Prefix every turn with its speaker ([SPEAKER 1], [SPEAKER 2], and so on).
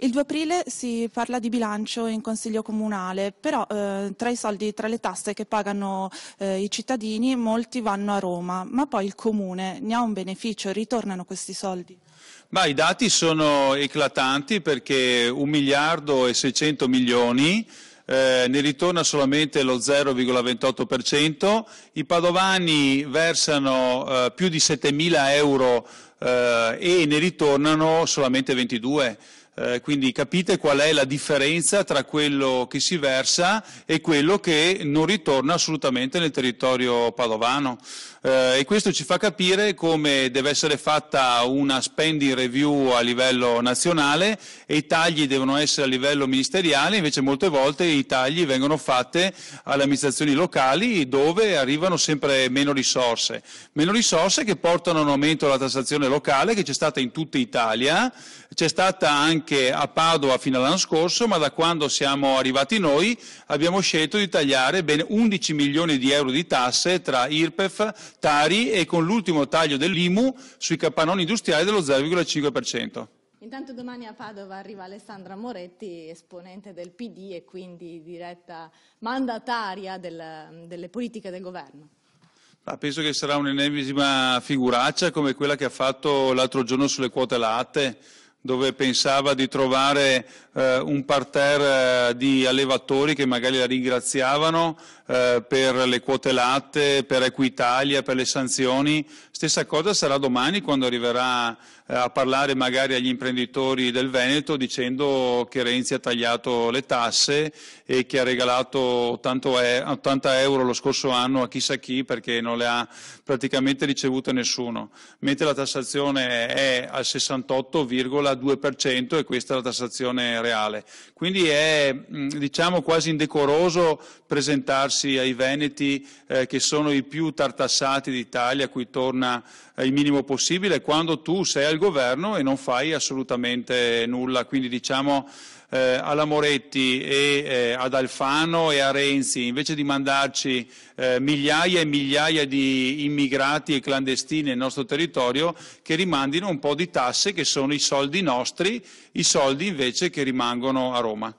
[SPEAKER 1] Il 2 aprile si parla di bilancio in Consiglio Comunale, però eh, tra i soldi, tra le tasse che pagano eh, i cittadini, molti vanno a Roma, ma poi il Comune ne ha un beneficio, ritornano questi soldi? Ma I dati sono eclatanti perché 1 miliardo e 600 milioni eh, ne ritorna solamente lo 0,28%, i padovani versano eh, più di 7 mila euro eh, e ne ritornano solamente 22. Eh, quindi capite qual è la differenza tra quello che si versa e quello che non ritorna assolutamente nel territorio padovano. Eh, e questo ci fa capire come deve essere fatta una spending review a livello nazionale e i tagli devono essere a livello ministeriale, invece molte volte i tagli vengono fatti alle amministrazioni locali dove arrivano sempre meno risorse. Meno risorse che portano a un aumento della tassazione produzione locale che c'è stata in tutta Italia, c'è stata anche a Padova fino all'anno scorso, ma da quando siamo arrivati noi abbiamo scelto di tagliare ben 11 milioni di euro di tasse tra IRPEF, Tari e con l'ultimo taglio dell'IMU sui capannoni industriali dello 0,5%. Intanto domani a Padova arriva Alessandra Moretti, esponente del PD e quindi diretta mandataria del, delle politiche del governo. Ah, penso che sarà un'ennesima figuraccia come quella che ha fatto l'altro giorno sulle quote latte, dove pensava di trovare eh, un parterre eh, di allevatori che magari la ringraziavano eh, per le quote latte, per Equitalia, per le sanzioni, Stessa cosa sarà domani quando arriverà eh, a parlare magari agli imprenditori del Veneto dicendo che Renzi ha tagliato le tasse e che ha regalato 80 euro lo scorso anno a chissà chi perché non le ha praticamente ricevute nessuno, mentre la tassazione è al 68,2% e questa è la tassazione reale. Quindi è mm, diciamo, quasi indecoroso presentarsi ai Veneti eh, che sono i più tartassati d'Italia, a cui torna una, eh, il minimo possibile quando tu sei al governo e non fai assolutamente nulla. Quindi diciamo eh, alla Moretti e eh, ad Alfano e a Renzi, invece di mandarci eh, migliaia e migliaia di immigrati e clandestini nel nostro territorio, che rimandino un po' di tasse che sono i soldi nostri, i soldi invece che rimangono a Roma.